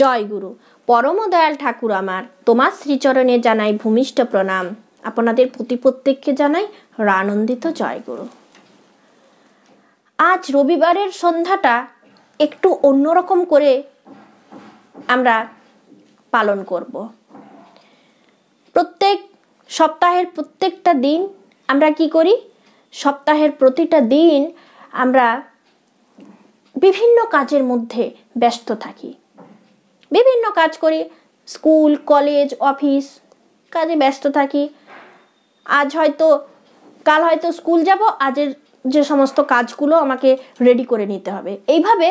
জয়গুরু পরম দয়াল ঠাকুর আমার তোমার শ্রীচরণে জানাই ভূমিষ্ঠ প্রণাম আপনাদের প্রতি প্রত্যেককে জানাই জয় জয়গুরু আজ রবিবারের সন্ধ্যাটা একটু অন্যরকম করে আমরা পালন করব প্রত্যেক সপ্তাহের প্রত্যেকটা দিন আমরা কি করি সপ্তাহের প্রতিটা দিন আমরা বিভিন্ন কাজের মধ্যে ব্যস্ত থাকি বিভিন্ন কাজ করি স্কুল কলেজ অফিস কাজে ব্যস্ত থাকি আজ হয়তো কাল হয়তো স্কুল যাব আজের যে সমস্ত কাজগুলো আমাকে রেডি করে নিতে হবে এইভাবে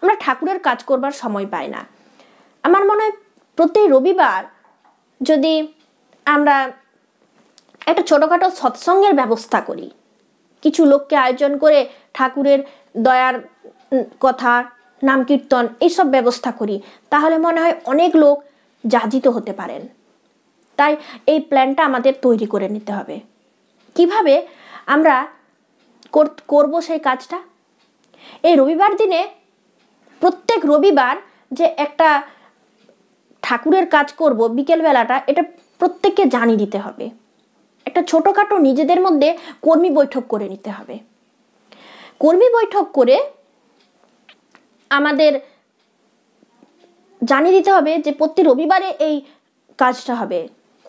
আমরা ঠাকুরের কাজ করবার সময় পাই না আমার মনে হয় প্রতি রবিবার যদি আমরা একটা ছোটোখাটো সৎসঙ্গের ব্যবস্থা করি কিছু লোককে আয়োজন করে ঠাকুরের দয়ার কথা নাম কীর্তন এইসব ব্যবস্থা করি তাহলে মনে হয় অনেক লোক জাজিত হতে পারেন তাই এই প্ল্যানটা আমাদের তৈরি করে নিতে হবে কিভাবে আমরা করব সেই কাজটা এই রবিবার দিনে প্রত্যেক রবিবার যে একটা ঠাকুরের কাজ করব বিকেলবেলাটা এটা প্রত্যেককে জানিয়ে দিতে হবে একটা ছোটোখাটো নিজেদের মধ্যে কর্মী বৈঠক করে নিতে হবে কর্মী বৈঠক করে আমাদের জানিয়ে দিতে হবে যে প্রতি রবিবারে এই কাজটা হবে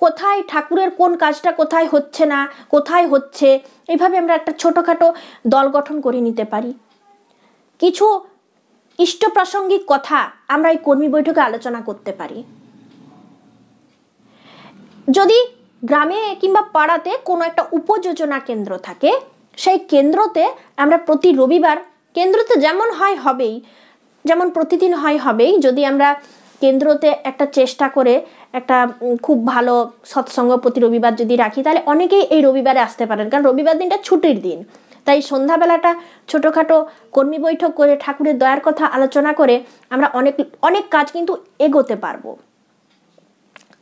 কোথায় ঠাকুরের কোন কাজটা কোথায় হচ্ছে না কোথায় হচ্ছে এইভাবে আমরা একটা ছোটোখাটো দল গঠন করে নিতে পারি কিছু ইষ্ট প্রাসঙ্গিক কথা আমরা এই কর্মী বৈঠকে আলোচনা করতে পারি যদি গ্রামে কিংবা পাড়াতে কোনো একটা উপযোজনা কেন্দ্র থাকে সেই কেন্দ্রতে আমরা প্রতি রবিবার কেন্দ্রতে যেমন হয় হবেই যেমন প্রতিদিন হয় হবেই যদি আমরা কেন্দ্রতে একটা চেষ্টা করে একটা খুব ভালো সৎসঙ্গ প্রতি রবিবার যদি রাখি তাহলে অনেকেই এই রবিবারে আসতে পারেন কারণ রবিবার দিনটা ছুটির দিন তাই সন্ধ্যাবেলাটা ছোটোখাটো কর্মী বৈঠক করে ঠাকুরের দয়ার কথা আলোচনা করে আমরা অনেক অনেক কাজ কিন্তু এগোতে পারবো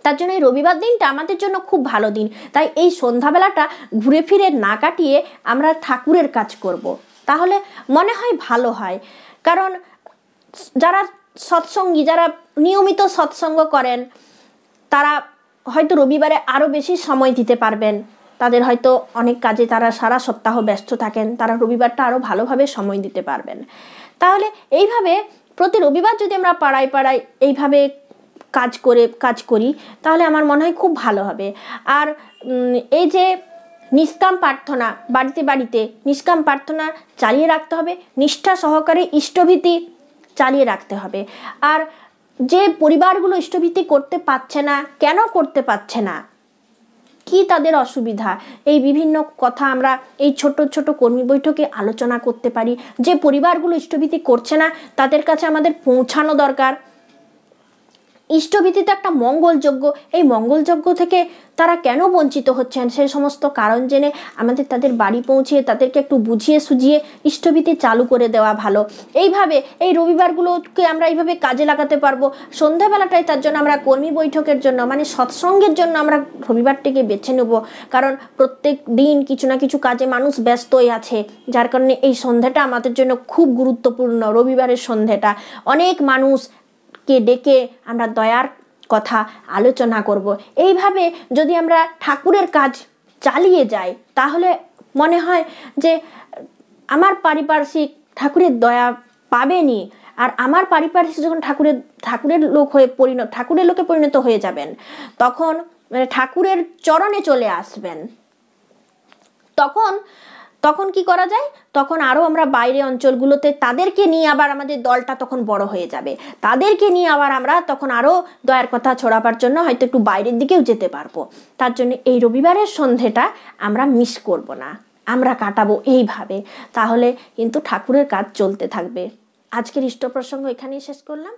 তার জন্য এই রবিবার দিনটা আমাদের জন্য খুব ভালো দিন তাই এই সন্ধ্যাবেলাটা ঘুরে ফিরে না কাটিয়ে আমরা ঠাকুরের কাজ করব। তাহলে মনে হয় ভালো হয় কারণ যারা সৎসঙ্গী যারা নিয়মিত সৎসঙ্গ করেন তারা হয়তো রবিবারে আরও বেশি সময় দিতে পারবেন তাদের হয়তো অনেক কাজে তারা সারা সপ্তাহ ব্যস্ত থাকেন তারা রবিবারটা আরও ভালোভাবে সময় দিতে পারবেন তাহলে এইভাবে প্রতি রবিবার যদি আমরা পাড়ায় পাড়ায় এইভাবে কাজ করে কাজ করি তাহলে আমার মনে হয় খুব ভালো হবে আর এই যে নিষ্কাম প্রার্থনা বাড়িতে বাড়িতে নিষ্কাম প্রার্থনা চালিয়ে রাখতে হবে নিষ্ঠা সহকারে ইষ্টভীতি চালিয়ে রাখতে হবে আর যে পরিবারগুলো ইষ্টভিত্তি করতে পারছে না কেন করতে পারছে না কি তাদের অসুবিধা এই বিভিন্ন কথা আমরা এই ছোট ছোট কর্মী বৈঠকে আলোচনা করতে পারি যে পরিবারগুলো ইষ্টভিত্তি করছে না তাদের কাছে আমাদের পৌঁছানো দরকার ইষ্টভীতি তো একটা মঙ্গলযজ্ঞ এই মঙ্গলযজ্ঞ থেকে তারা কেন বঞ্চিত হচ্ছেন সেই সমস্ত কারণ জেনে আমাদের তাদের বাড়ি পৌঁছে তাদেরকে একটু বুঝিয়ে সুঝিয়ে ইষ্টভীতি চালু করে দেওয়া ভালো এইভাবে এই রবিবারগুলোকে আমরা এইভাবে কাজে লাগাতে পারবো সন্ধ্যাবেলাটায় তার জন্য আমরা কর্মী বৈঠকের জন্য মানে সৎসঙ্গের জন্য আমরা রবিবারটিকে বেছে নেব কারণ প্রত্যেক দিন কিছু না কিছু কাজে মানুষ ব্যস্তই আছে যার কারণে এই সন্ধ্যাটা আমাদের জন্য খুব গুরুত্বপূর্ণ রবিবারের সন্ধ্যাটা অনেক মানুষ কে ডেকে আমরা দয়ার কথা আলোচনা করব। এইভাবে যদি আমরা ঠাকুরের কাজ চালিয়ে যাই তাহলে মনে হয় যে আমার পারিপার্শ্বিক ঠাকুরের দয়া পাবেনি আর আমার পারিপার্শ্বিক যখন ঠাকুরের ঠাকুরের লোক হয়ে পরিণত ঠাকুরের লোকে পরিণত হয়ে যাবেন তখন মানে ঠাকুরের চরণে চলে আসবেন তখন তখন কি করা যায় তখন আরও আমরা বাইরে অঞ্চলগুলোতে তাদেরকে নিয়ে আবার আমাদের দলটা তখন বড় হয়ে যাবে তাদেরকে নিয়ে আবার আমরা তখন আরও দয়ার কথা ছড়াবার জন্য হয়তো একটু বাইরের দিকেও যেতে পারবো তার জন্য এই রবিবারের সন্ধেটা আমরা মিস করব না আমরা কাটাবো এইভাবে তাহলে কিন্তু ঠাকুরের কাজ চলতে থাকবে আজকের ইষ্ট প্রসঙ্গ এখানেই শেষ করলাম